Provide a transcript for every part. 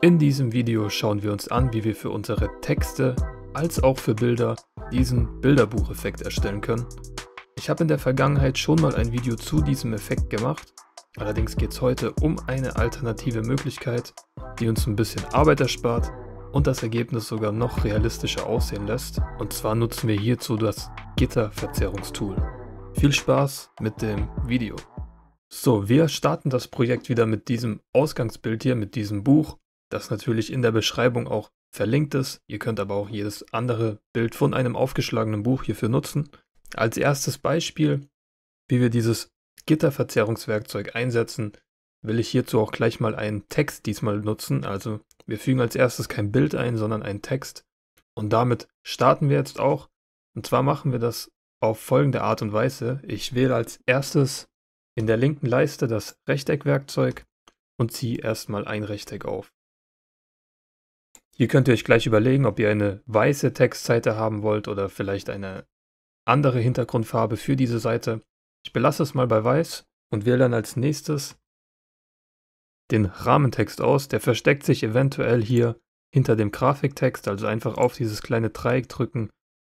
In diesem Video schauen wir uns an, wie wir für unsere Texte als auch für Bilder diesen Bilderbucheffekt erstellen können. Ich habe in der Vergangenheit schon mal ein Video zu diesem Effekt gemacht, allerdings geht es heute um eine alternative Möglichkeit, die uns ein bisschen Arbeit erspart und das Ergebnis sogar noch realistischer aussehen lässt. Und zwar nutzen wir hierzu das Gitterverzerrungstool. Viel Spaß mit dem Video! So, wir starten das Projekt wieder mit diesem Ausgangsbild hier, mit diesem Buch das natürlich in der Beschreibung auch verlinkt ist. Ihr könnt aber auch jedes andere Bild von einem aufgeschlagenen Buch hierfür nutzen. Als erstes Beispiel, wie wir dieses Gitterverzerrungswerkzeug einsetzen, will ich hierzu auch gleich mal einen Text diesmal nutzen. Also wir fügen als erstes kein Bild ein, sondern einen Text. Und damit starten wir jetzt auch. Und zwar machen wir das auf folgende Art und Weise. Ich wähle als erstes in der linken Leiste das Rechteckwerkzeug und ziehe erstmal ein Rechteck auf. Hier könnt ihr euch gleich überlegen, ob ihr eine weiße Textseite haben wollt oder vielleicht eine andere Hintergrundfarbe für diese Seite. Ich belasse es mal bei weiß und wähle dann als nächstes den Rahmentext aus. Der versteckt sich eventuell hier hinter dem Grafiktext, also einfach auf dieses kleine Dreieck drücken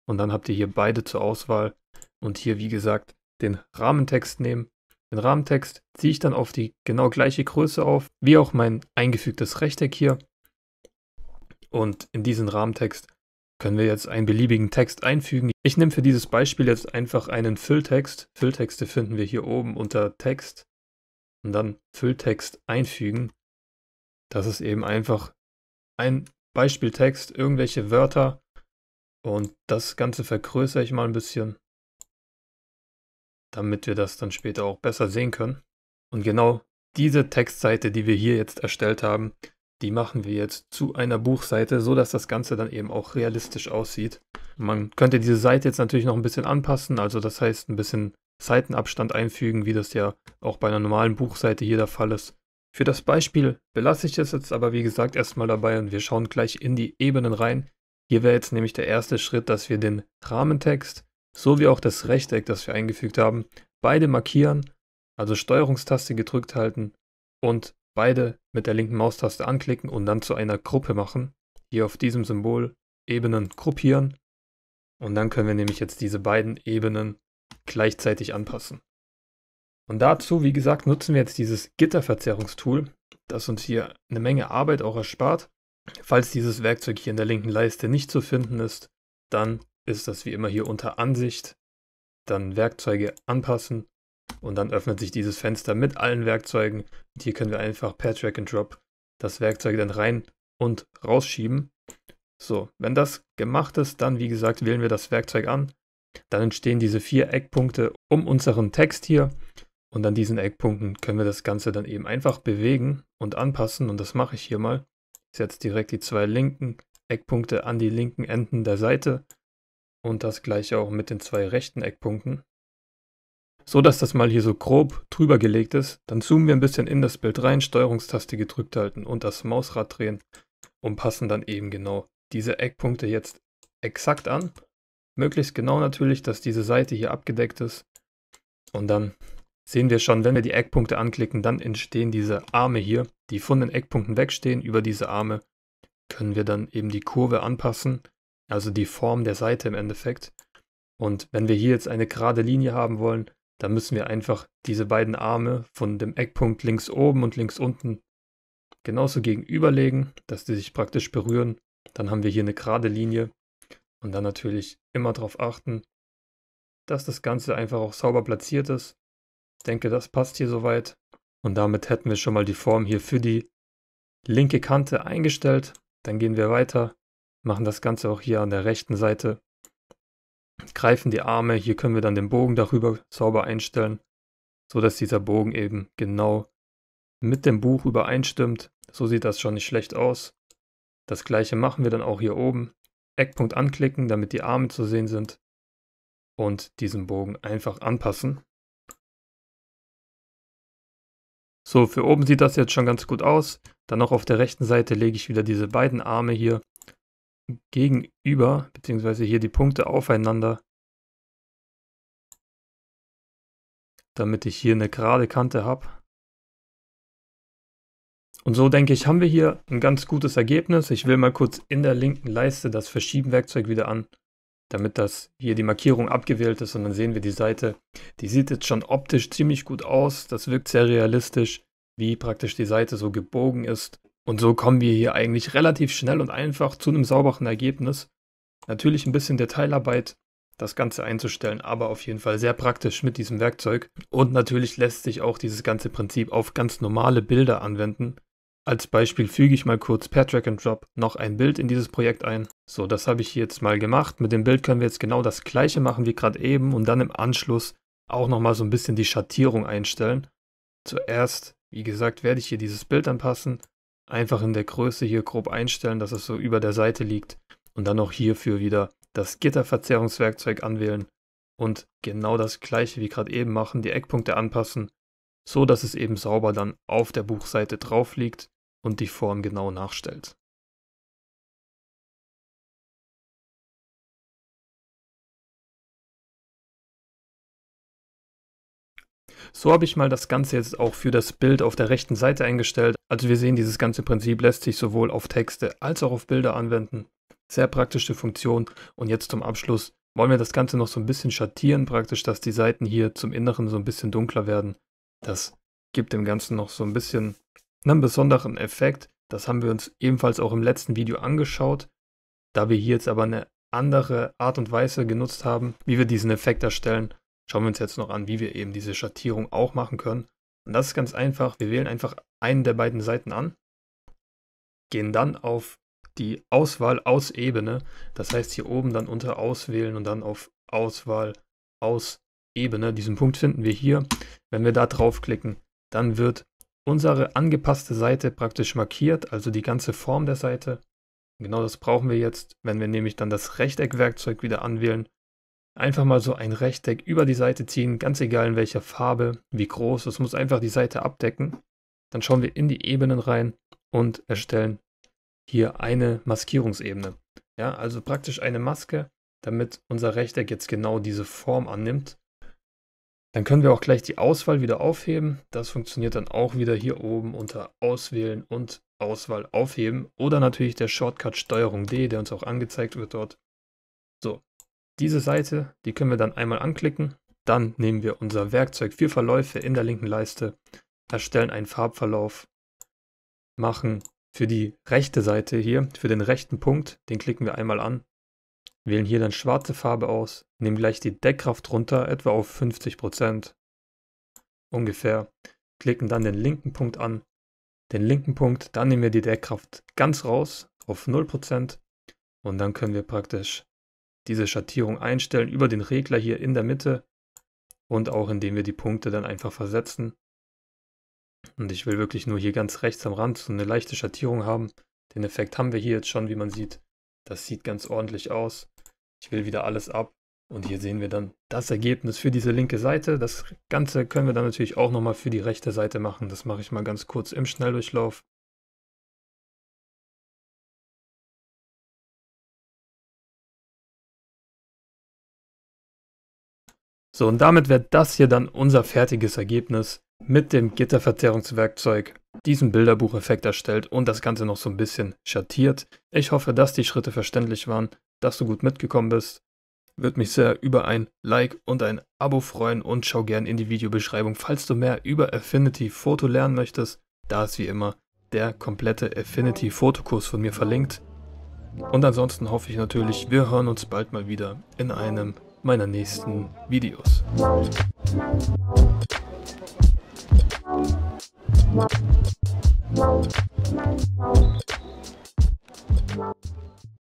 und dann habt ihr hier beide zur Auswahl und hier wie gesagt den Rahmentext nehmen. Den Rahmentext ziehe ich dann auf die genau gleiche Größe auf, wie auch mein eingefügtes Rechteck hier und in diesen Rahmentext können wir jetzt einen beliebigen Text einfügen. Ich nehme für dieses Beispiel jetzt einfach einen Fülltext. Fülltexte finden wir hier oben unter Text und dann Fülltext einfügen. Das ist eben einfach ein Beispieltext, irgendwelche Wörter und das Ganze vergrößere ich mal ein bisschen, damit wir das dann später auch besser sehen können. Und genau diese Textseite, die wir hier jetzt erstellt haben, die machen wir jetzt zu einer Buchseite, so dass das Ganze dann eben auch realistisch aussieht. Man könnte diese Seite jetzt natürlich noch ein bisschen anpassen, also das heißt ein bisschen Seitenabstand einfügen, wie das ja auch bei einer normalen Buchseite hier der Fall ist. Für das Beispiel belasse ich es jetzt aber wie gesagt erstmal dabei und wir schauen gleich in die Ebenen rein. Hier wäre jetzt nämlich der erste Schritt, dass wir den Rahmentext sowie auch das Rechteck, das wir eingefügt haben, beide markieren, also Steuerungstaste gedrückt halten und beide mit der linken Maustaste anklicken und dann zu einer Gruppe machen. Hier auf diesem Symbol Ebenen gruppieren. Und dann können wir nämlich jetzt diese beiden Ebenen gleichzeitig anpassen. Und dazu, wie gesagt, nutzen wir jetzt dieses Gitterverzerrungstool, das uns hier eine Menge Arbeit auch erspart. Falls dieses Werkzeug hier in der linken Leiste nicht zu finden ist, dann ist das wie immer hier unter Ansicht, dann Werkzeuge anpassen und dann öffnet sich dieses Fenster mit allen Werkzeugen. Und hier können wir einfach per Drag and Drop das Werkzeug dann rein und rausschieben. So, wenn das gemacht ist, dann wie gesagt wählen wir das Werkzeug an. Dann entstehen diese vier Eckpunkte um unseren Text hier. Und an diesen Eckpunkten können wir das Ganze dann eben einfach bewegen und anpassen. Und das mache ich hier mal. Ich setze direkt die zwei linken Eckpunkte an die linken Enden der Seite. Und das gleiche auch mit den zwei rechten Eckpunkten. So dass das mal hier so grob drüber gelegt ist, dann zoomen wir ein bisschen in das Bild rein, Steuerungstaste gedrückt halten und das Mausrad drehen und passen dann eben genau diese Eckpunkte jetzt exakt an. Möglichst genau natürlich, dass diese Seite hier abgedeckt ist. Und dann sehen wir schon, wenn wir die Eckpunkte anklicken, dann entstehen diese Arme hier, die von den Eckpunkten wegstehen. Über diese Arme können wir dann eben die Kurve anpassen, also die Form der Seite im Endeffekt. Und wenn wir hier jetzt eine gerade Linie haben wollen, da müssen wir einfach diese beiden Arme von dem Eckpunkt links oben und links unten genauso gegenüberlegen, dass die sich praktisch berühren. Dann haben wir hier eine gerade Linie und dann natürlich immer darauf achten, dass das Ganze einfach auch sauber platziert ist. Ich denke, das passt hier soweit. Und damit hätten wir schon mal die Form hier für die linke Kante eingestellt. Dann gehen wir weiter, machen das Ganze auch hier an der rechten Seite greifen die Arme, hier können wir dann den Bogen darüber sauber einstellen, so dass dieser Bogen eben genau mit dem Buch übereinstimmt. So sieht das schon nicht schlecht aus. Das gleiche machen wir dann auch hier oben. Eckpunkt anklicken, damit die Arme zu sehen sind und diesen Bogen einfach anpassen. So, für oben sieht das jetzt schon ganz gut aus. Dann noch auf der rechten Seite lege ich wieder diese beiden Arme hier gegenüber, beziehungsweise hier die Punkte aufeinander, damit ich hier eine gerade Kante habe. Und so denke ich, haben wir hier ein ganz gutes Ergebnis. Ich will mal kurz in der linken Leiste das Verschieben-Werkzeug wieder an, damit das hier die Markierung abgewählt ist und dann sehen wir die Seite. Die sieht jetzt schon optisch ziemlich gut aus. Das wirkt sehr realistisch, wie praktisch die Seite so gebogen ist. Und so kommen wir hier eigentlich relativ schnell und einfach zu einem sauberen Ergebnis. Natürlich ein bisschen Detailarbeit, das Ganze einzustellen, aber auf jeden Fall sehr praktisch mit diesem Werkzeug. Und natürlich lässt sich auch dieses ganze Prinzip auf ganz normale Bilder anwenden. Als Beispiel füge ich mal kurz per Drag and Drop noch ein Bild in dieses Projekt ein. So, das habe ich jetzt mal gemacht. Mit dem Bild können wir jetzt genau das gleiche machen wie gerade eben und dann im Anschluss auch nochmal so ein bisschen die Schattierung einstellen. Zuerst, wie gesagt, werde ich hier dieses Bild anpassen einfach in der Größe hier grob einstellen, dass es so über der Seite liegt und dann auch hierfür wieder das Gitterverzerrungswerkzeug anwählen und genau das gleiche wie gerade eben machen, die Eckpunkte anpassen, so dass es eben sauber dann auf der Buchseite drauf liegt und die Form genau nachstellt. So habe ich mal das Ganze jetzt auch für das Bild auf der rechten Seite eingestellt. Also wir sehen, dieses ganze Prinzip lässt sich sowohl auf Texte als auch auf Bilder anwenden. Sehr praktische Funktion. Und jetzt zum Abschluss wollen wir das Ganze noch so ein bisschen schattieren, praktisch, dass die Seiten hier zum Inneren so ein bisschen dunkler werden. Das gibt dem Ganzen noch so ein bisschen einen besonderen Effekt. Das haben wir uns ebenfalls auch im letzten Video angeschaut. Da wir hier jetzt aber eine andere Art und Weise genutzt haben, wie wir diesen Effekt erstellen, schauen wir uns jetzt noch an, wie wir eben diese Schattierung auch machen können. Und das ist ganz einfach. Wir wählen einfach einen der beiden Seiten an, gehen dann auf die Auswahl aus Ebene. Das heißt hier oben dann unter Auswählen und dann auf Auswahl aus Ebene. Diesen Punkt finden wir hier. Wenn wir da draufklicken, dann wird unsere angepasste Seite praktisch markiert, also die ganze Form der Seite. Genau das brauchen wir jetzt. Wenn wir nämlich dann das Rechteckwerkzeug wieder anwählen, Einfach mal so ein Rechteck über die Seite ziehen, ganz egal in welcher Farbe, wie groß, es muss einfach die Seite abdecken. Dann schauen wir in die Ebenen rein und erstellen hier eine Maskierungsebene. Ja, also praktisch eine Maske, damit unser Rechteck jetzt genau diese Form annimmt. Dann können wir auch gleich die Auswahl wieder aufheben. Das funktioniert dann auch wieder hier oben unter Auswählen und Auswahl aufheben. Oder natürlich der Shortcut Steuerung D, der uns auch angezeigt wird dort. So, diese Seite, die können wir dann einmal anklicken. Dann nehmen wir unser Werkzeug für Verläufe in der linken Leiste, erstellen einen Farbverlauf, machen für die rechte Seite hier, für den rechten Punkt, den klicken wir einmal an, wählen hier dann schwarze Farbe aus, nehmen gleich die Deckkraft runter, etwa auf 50% ungefähr, klicken dann den linken Punkt an, den linken Punkt, dann nehmen wir die Deckkraft ganz raus auf 0% und dann können wir praktisch diese Schattierung einstellen über den Regler hier in der Mitte und auch indem wir die Punkte dann einfach versetzen. Und ich will wirklich nur hier ganz rechts am Rand so eine leichte Schattierung haben. Den Effekt haben wir hier jetzt schon, wie man sieht. Das sieht ganz ordentlich aus. Ich will wieder alles ab. Und hier sehen wir dann das Ergebnis für diese linke Seite. Das Ganze können wir dann natürlich auch nochmal für die rechte Seite machen. Das mache ich mal ganz kurz im Schnelldurchlauf. So, und damit wäre das hier dann unser fertiges Ergebnis mit dem Gitterverzerrungswerkzeug diesen Bilderbucheffekt erstellt und das Ganze noch so ein bisschen schattiert. Ich hoffe, dass die Schritte verständlich waren, dass du gut mitgekommen bist. Würde mich sehr über ein Like und ein Abo freuen und schau gerne in die Videobeschreibung, falls du mehr über Affinity Photo lernen möchtest. Da ist wie immer der komplette Affinity Photo Kurs von mir verlinkt. Und ansonsten hoffe ich natürlich, wir hören uns bald mal wieder in einem meiner nächsten Videos. Wow.